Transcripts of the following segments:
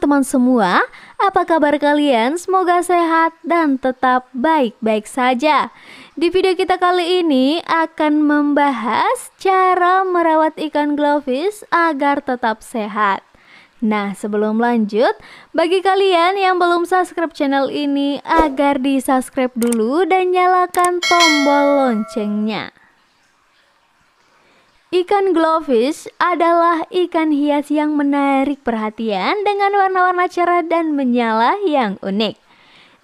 teman-teman semua, apa kabar kalian? Semoga sehat dan tetap baik-baik saja. Di video kita kali ini akan membahas cara merawat ikan glowfish agar tetap sehat. Nah, sebelum lanjut, bagi kalian yang belum subscribe channel ini agar di-subscribe dulu dan nyalakan tombol loncengnya. Ikan glowfish adalah ikan hias yang menarik perhatian dengan warna-warna cerah dan menyala yang unik.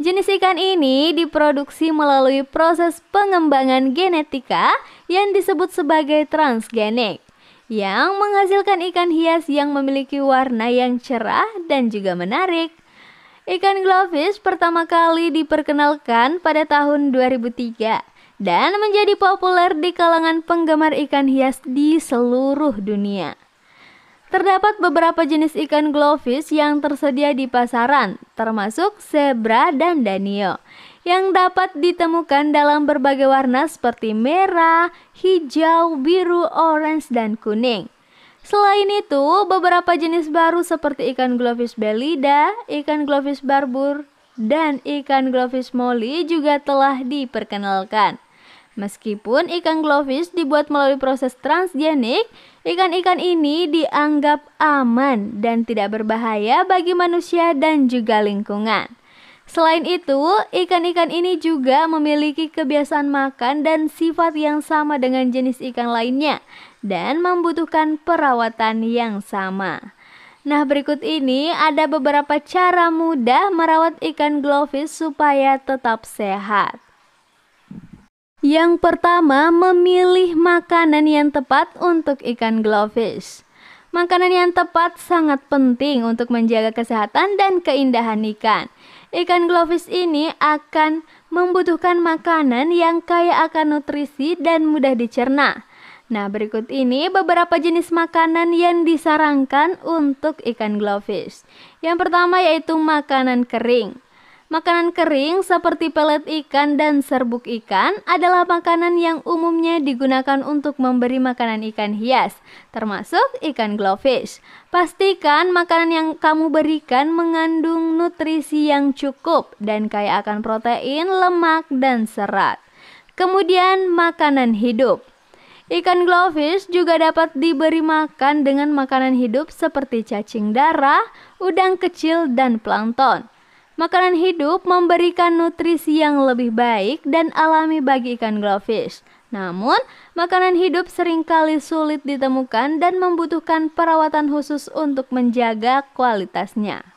Jenis ikan ini diproduksi melalui proses pengembangan genetika yang disebut sebagai transgenik, yang menghasilkan ikan hias yang memiliki warna yang cerah dan juga menarik. Ikan glowfish pertama kali diperkenalkan pada tahun 2003 dan menjadi populer di kalangan penggemar ikan hias di seluruh dunia. Terdapat beberapa jenis ikan glowfish yang tersedia di pasaran, termasuk zebra dan danio, yang dapat ditemukan dalam berbagai warna seperti merah, hijau, biru, orange, dan kuning. Selain itu, beberapa jenis baru seperti ikan glowfish belida, ikan glowfish barbur, dan ikan glowfish molly juga telah diperkenalkan. Meskipun ikan glowfish dibuat melalui proses transgenik, ikan-ikan ini dianggap aman dan tidak berbahaya bagi manusia dan juga lingkungan. Selain itu, ikan-ikan ini juga memiliki kebiasaan makan dan sifat yang sama dengan jenis ikan lainnya dan membutuhkan perawatan yang sama. Nah, berikut ini ada beberapa cara mudah merawat ikan glowfish supaya tetap sehat. Yang pertama, memilih makanan yang tepat untuk ikan glowfish. Makanan yang tepat sangat penting untuk menjaga kesehatan dan keindahan ikan. Ikan glowfish ini akan membutuhkan makanan yang kaya akan nutrisi dan mudah dicerna. Nah, berikut ini beberapa jenis makanan yang disarankan untuk ikan glowfish. Yang pertama yaitu makanan kering. Makanan kering seperti pelet ikan dan serbuk ikan adalah makanan yang umumnya digunakan untuk memberi makanan ikan hias, termasuk ikan glowfish. Pastikan makanan yang kamu berikan mengandung nutrisi yang cukup dan kaya akan protein, lemak, dan serat. Kemudian, makanan hidup. Ikan glowfish juga dapat diberi makan dengan makanan hidup seperti cacing darah, udang kecil, dan plankton. Makanan hidup memberikan nutrisi yang lebih baik dan alami bagi ikan glowfish. Namun, makanan hidup seringkali sulit ditemukan dan membutuhkan perawatan khusus untuk menjaga kualitasnya.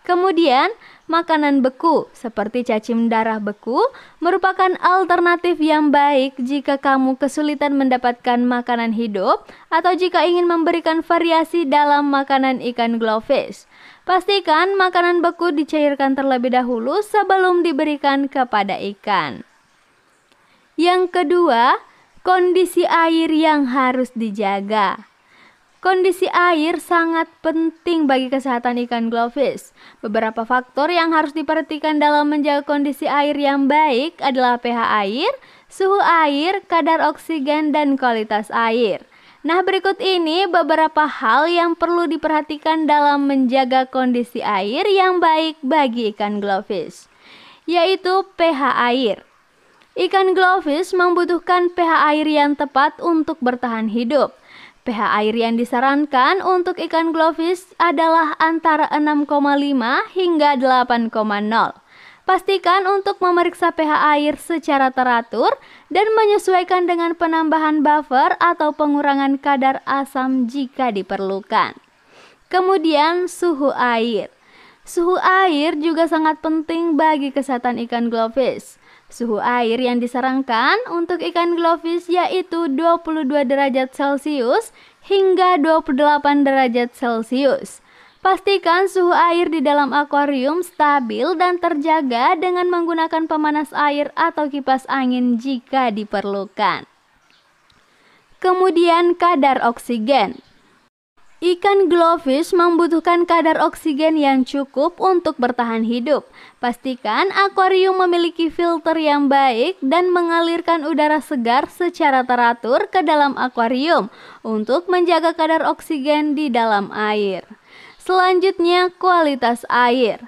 Kemudian, makanan beku seperti cacing darah beku merupakan alternatif yang baik jika kamu kesulitan mendapatkan makanan hidup atau jika ingin memberikan variasi dalam makanan ikan glowfish. Pastikan makanan beku dicairkan terlebih dahulu sebelum diberikan kepada ikan. Yang kedua, kondisi air yang harus dijaga. Kondisi air sangat penting bagi kesehatan ikan glowfish. Beberapa faktor yang harus diperhatikan dalam menjaga kondisi air yang baik adalah pH air, suhu air, kadar oksigen, dan kualitas air. Nah, berikut ini beberapa hal yang perlu diperhatikan dalam menjaga kondisi air yang baik bagi ikan glowfish, yaitu pH air. Ikan glowfish membutuhkan pH air yang tepat untuk bertahan hidup pH air yang disarankan untuk ikan glowfish adalah antara 6,5 hingga 8,0. Pastikan untuk memeriksa pH air secara teratur dan menyesuaikan dengan penambahan buffer atau pengurangan kadar asam jika diperlukan. Kemudian suhu air. Suhu air juga sangat penting bagi kesehatan ikan glowfish. Suhu air yang disarankan untuk ikan glowfish yaitu 22 derajat Celcius hingga 28 derajat Celcius. Pastikan suhu air di dalam akuarium stabil dan terjaga dengan menggunakan pemanas air atau kipas angin jika diperlukan. Kemudian kadar oksigen. Ikan glowfish membutuhkan kadar oksigen yang cukup untuk bertahan hidup. Pastikan akuarium memiliki filter yang baik dan mengalirkan udara segar secara teratur ke dalam akuarium untuk menjaga kadar oksigen di dalam air. Selanjutnya, kualitas air.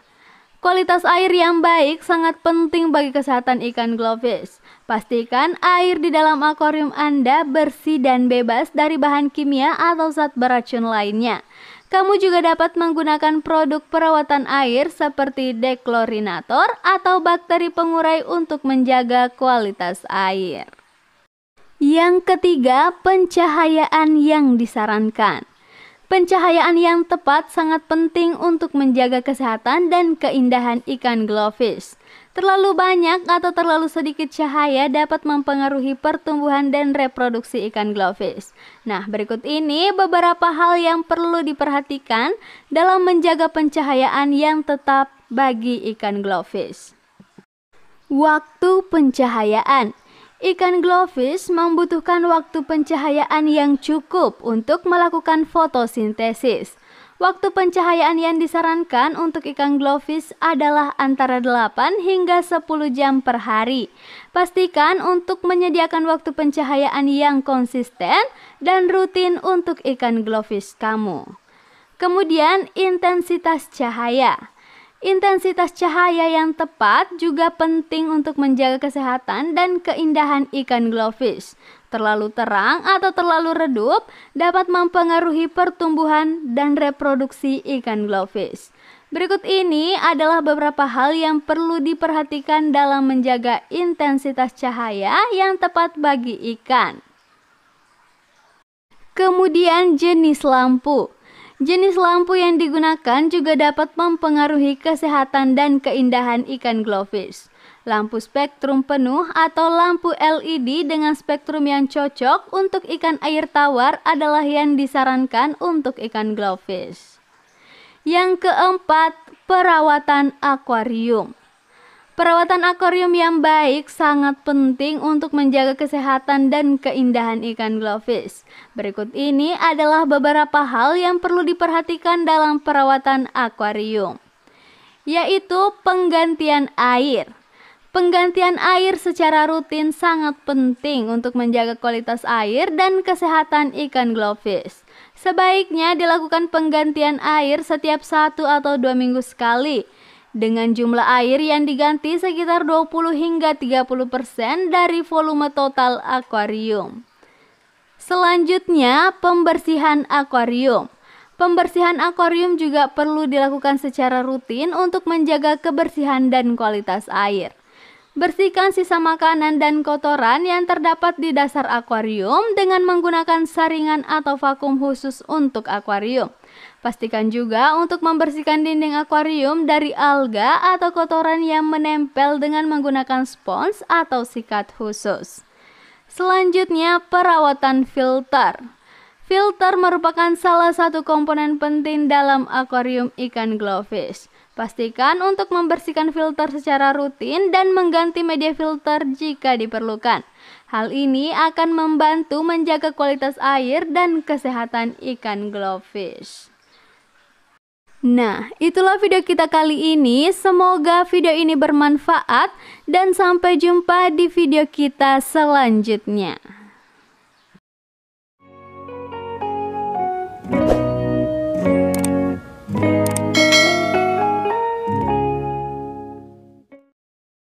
Kualitas air yang baik sangat penting bagi kesehatan ikan glowfish. Pastikan air di dalam akuarium Anda bersih dan bebas dari bahan kimia atau zat beracun lainnya. Kamu juga dapat menggunakan produk perawatan air seperti deklorinator atau bakteri pengurai untuk menjaga kualitas air. Yang ketiga, pencahayaan yang disarankan. Pencahayaan yang tepat sangat penting untuk menjaga kesehatan dan keindahan ikan glowfish. Terlalu banyak atau terlalu sedikit cahaya dapat mempengaruhi pertumbuhan dan reproduksi ikan glowfish. Nah, berikut ini beberapa hal yang perlu diperhatikan dalam menjaga pencahayaan yang tetap bagi ikan glowfish. Waktu pencahayaan Ikan glowfish membutuhkan waktu pencahayaan yang cukup untuk melakukan fotosintesis. Waktu pencahayaan yang disarankan untuk ikan glowfish adalah antara 8 hingga 10 jam per hari. Pastikan untuk menyediakan waktu pencahayaan yang konsisten dan rutin untuk ikan glowfish kamu. Kemudian intensitas cahaya. Intensitas cahaya yang tepat juga penting untuk menjaga kesehatan dan keindahan ikan glowfish. Terlalu terang atau terlalu redup dapat mempengaruhi pertumbuhan dan reproduksi ikan glowfish. Berikut ini adalah beberapa hal yang perlu diperhatikan dalam menjaga intensitas cahaya yang tepat bagi ikan. Kemudian jenis lampu. Jenis lampu yang digunakan juga dapat mempengaruhi kesehatan dan keindahan ikan glowfish. Lampu spektrum penuh atau lampu LED dengan spektrum yang cocok untuk ikan air tawar adalah yang disarankan untuk ikan glowfish. Yang keempat, perawatan akuarium. Perawatan akuarium yang baik sangat penting untuk menjaga kesehatan dan keindahan ikan glowfish. Berikut ini adalah beberapa hal yang perlu diperhatikan dalam perawatan akuarium, yaitu penggantian air. Penggantian air secara rutin sangat penting untuk menjaga kualitas air dan kesehatan ikan glowfish. Sebaiknya dilakukan penggantian air setiap satu atau dua minggu sekali dengan jumlah air yang diganti sekitar 20 hingga 30% persen dari volume total akuarium. Selanjutnya, pembersihan akuarium. Pembersihan akuarium juga perlu dilakukan secara rutin untuk menjaga kebersihan dan kualitas air. Bersihkan sisa makanan dan kotoran yang terdapat di dasar akuarium dengan menggunakan saringan atau vakum khusus untuk akuarium. Pastikan juga untuk membersihkan dinding akuarium dari alga atau kotoran yang menempel dengan menggunakan spons atau sikat khusus. Selanjutnya, perawatan filter. Filter merupakan salah satu komponen penting dalam akuarium ikan glowfish. Pastikan untuk membersihkan filter secara rutin dan mengganti media filter jika diperlukan. Hal ini akan membantu menjaga kualitas air dan kesehatan ikan glowfish. Nah, itulah video kita kali ini. Semoga video ini bermanfaat dan sampai jumpa di video kita selanjutnya.